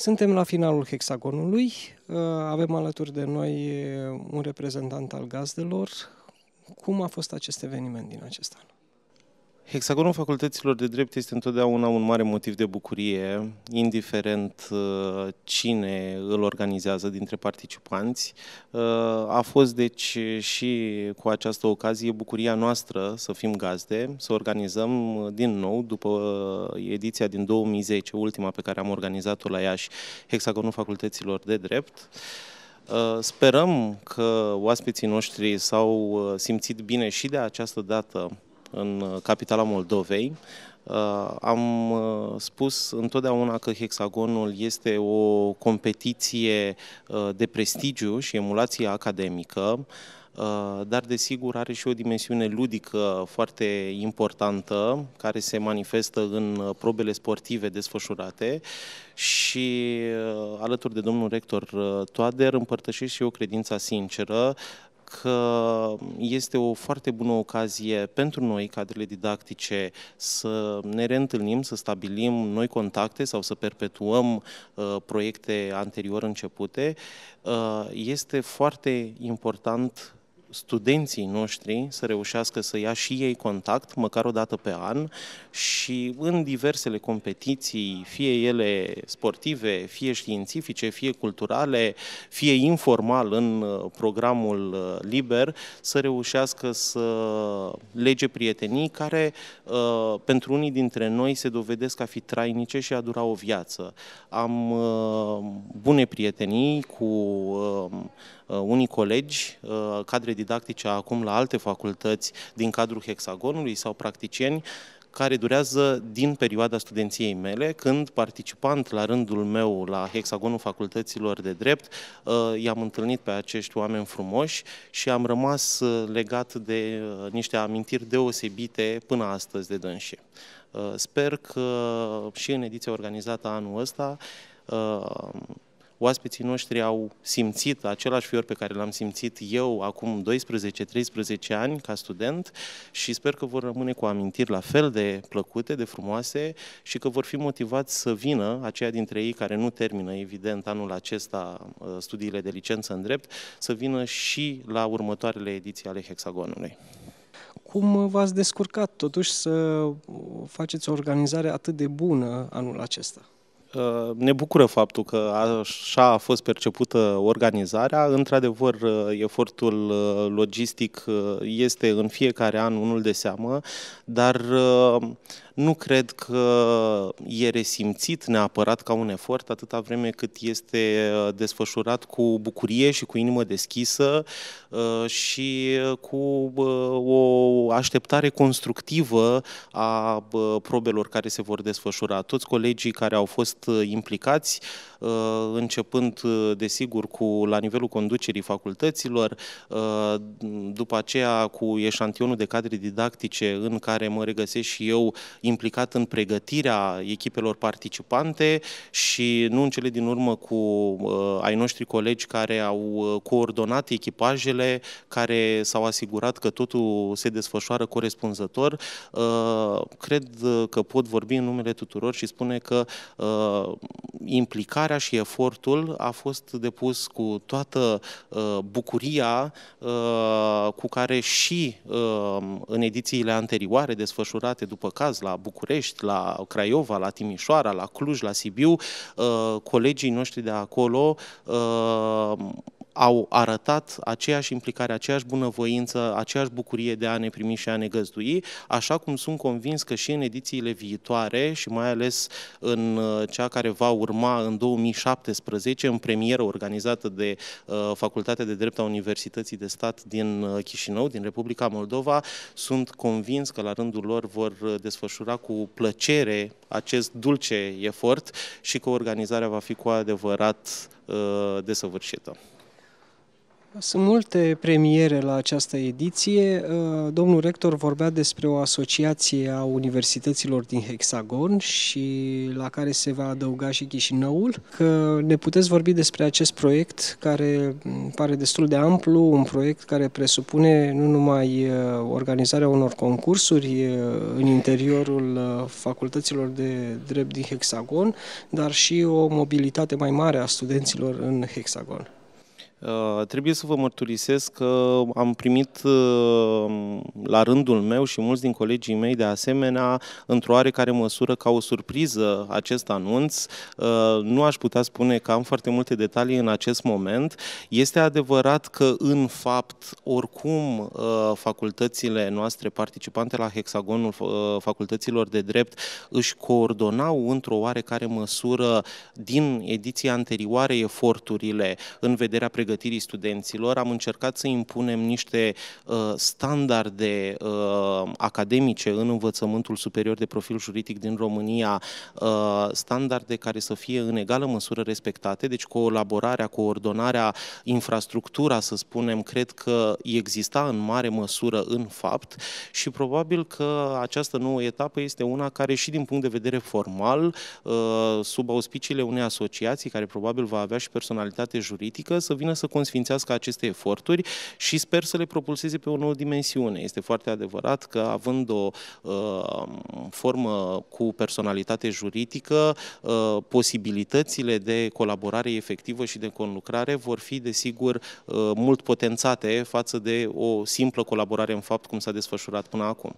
Suntem la finalul hexagonului, uh, avem alături de noi uh, un reprezentant al gazdelor. Cum a fost acest eveniment din acest an? Hexagonul facultăților de drept este întotdeauna un mare motiv de bucurie, indiferent uh, cine îl organizează dintre participanți. Uh, a fost deci și cu această ocazie bucuria noastră să fim gazde, să organizăm din nou, după uh, ediția din 2010, ultima pe care am organizat-o la Iași, Hexagonul facultăților de drept. Sperăm că oaspeții noștri s-au simțit bine și de această dată în uh, capitala Moldovei, uh, am uh, spus întotdeauna că hexagonul este o competiție de prestigiu și emulație academică, dar desigur are și o dimensiune ludică foarte importantă care se manifestă în probele sportive desfășurate și alături de domnul rector Toader împărtășesc și eu credința sinceră că este o foarte bună ocazie pentru noi, cadrele didactice, să ne reîntâlnim, să stabilim noi contacte sau să perpetuăm uh, proiecte anterior începute. Uh, este foarte important studenții noștri să reușească să ia și ei contact, măcar o dată pe an, și în diversele competiții, fie ele sportive, fie științifice, fie culturale, fie informal în uh, programul uh, liber, să reușească să lege prietenii care, uh, pentru unii dintre noi, se dovedesc a fi trainice și a dura o viață. Am bune prietenii cu um, uh, unii colegi, uh, cadre didactice acum la alte facultăți din cadrul hexagonului sau practicieni, care durează din perioada studenției mele, când participant la rândul meu la Hexagonul Facultăților de Drept, uh, i-am întâlnit pe acești oameni frumoși și am rămas legat de niște amintiri deosebite până astăzi de dânșe. Sper că și în ediția organizată anul ăsta oaspeții noștri au simțit același fior pe care l-am simțit eu acum 12-13 ani ca student și sper că vor rămâne cu amintiri la fel de plăcute, de frumoase și că vor fi motivați să vină aceia dintre ei care nu termină, evident, anul acesta uh, studiile de licență în drept, să vină și la următoarele ediții ale Hexagonului. Cum v-ați descurcat totuși să faceți o organizare atât de bună anul acesta? Uh, ne bucură faptul că așa a fost percepută organizarea. Într-adevăr, uh, efortul uh, logistic este în fiecare an unul de seamă, dar nu cred că e resimțit neapărat ca un efort atâta vreme cât este uh, desfășurat cu bucurie și cu inimă deschisă uh, și uh, cu o așteptare constructivă a probelor care se vor desfășura. Toți colegii care au fost implicați, începând desigur cu la nivelul conducerii facultăților, după aceea cu eșantionul de cadre didactice în care mă regăsesc și eu, implicat în pregătirea echipelor participante și nu în cele din urmă cu uh, ai noștri colegi care au uh, coordonat echipajele, care s-au asigurat că totul se desfășoară corespunzător. Uh, cred că pot vorbi în numele tuturor și spune că implicarea și efortul a fost depus cu toată bucuria cu care și în edițiile anterioare desfășurate după caz la la București, la Craiova, la Timișoara, la Cluj, la Sibiu, uh, colegii noștri de acolo uh, au arătat aceeași implicare, aceeași bunăvoință, aceeași bucurie de a ne primi și a ne găzdui, așa cum sunt convins că și în edițiile viitoare și mai ales în uh, cea care va urma în 2017, în premieră organizată de uh, Facultatea de Drept a Universității de Stat din uh, Chișinău, din Republica Moldova, sunt convins că la rândul lor vor desfășura cu plăcere acest dulce efort și că organizarea va fi cu adevărat desăvârșită. Sunt multe premiere la această ediție. Uh, domnul rector vorbea despre o asociație a universităților din Hexagon și la care se va adăuga și Chișinăul. Că ne puteți vorbi despre acest proiect care pare destul de amplu, un proiect care presupune nu numai uh, organizarea unor concursuri uh, în interiorul facultăților de drept din Hexagon, dar și o mobilitate mai mare a studenților în Hexagon. Uh, trebuie să vă mărturisesc că am primit uh, la rândul meu și mulți din colegii mei de asemenea, într-o oarecare măsură, ca o surpriză acest anunț. Uh, nu aș putea spune că am foarte multe detalii în acest moment. Este adevărat că, în fapt, oricum facultățile noastre participante la hexagonul facultăților de drept își coordonau într-o oarecare măsură din ediția anterioare eforturile în vederea pregătirii pregătirii studenților, am încercat să impunem niște uh, standarde uh, academice în învățământul superior de profil juridic din România, uh, standarde care să fie în egală măsură respectate, deci colaborarea, coordonarea, infrastructura, să spunem, cred că exista în mare măsură în fapt și probabil că această nouă etapă este una care și din punct de vedere formal, uh, sub auspiciile unei asociații, care probabil va avea și personalitate juridică, să vină să consfințească aceste eforturi și sper să le propulseze pe o nouă dimensiune. Este foarte adevărat că având o uh, formă cu personalitate juridică, uh, posibilitățile de colaborare efectivă și de conlucrare vor fi, desigur, uh, mult potențate față de o simplă colaborare în fapt, cum s-a desfășurat până acum.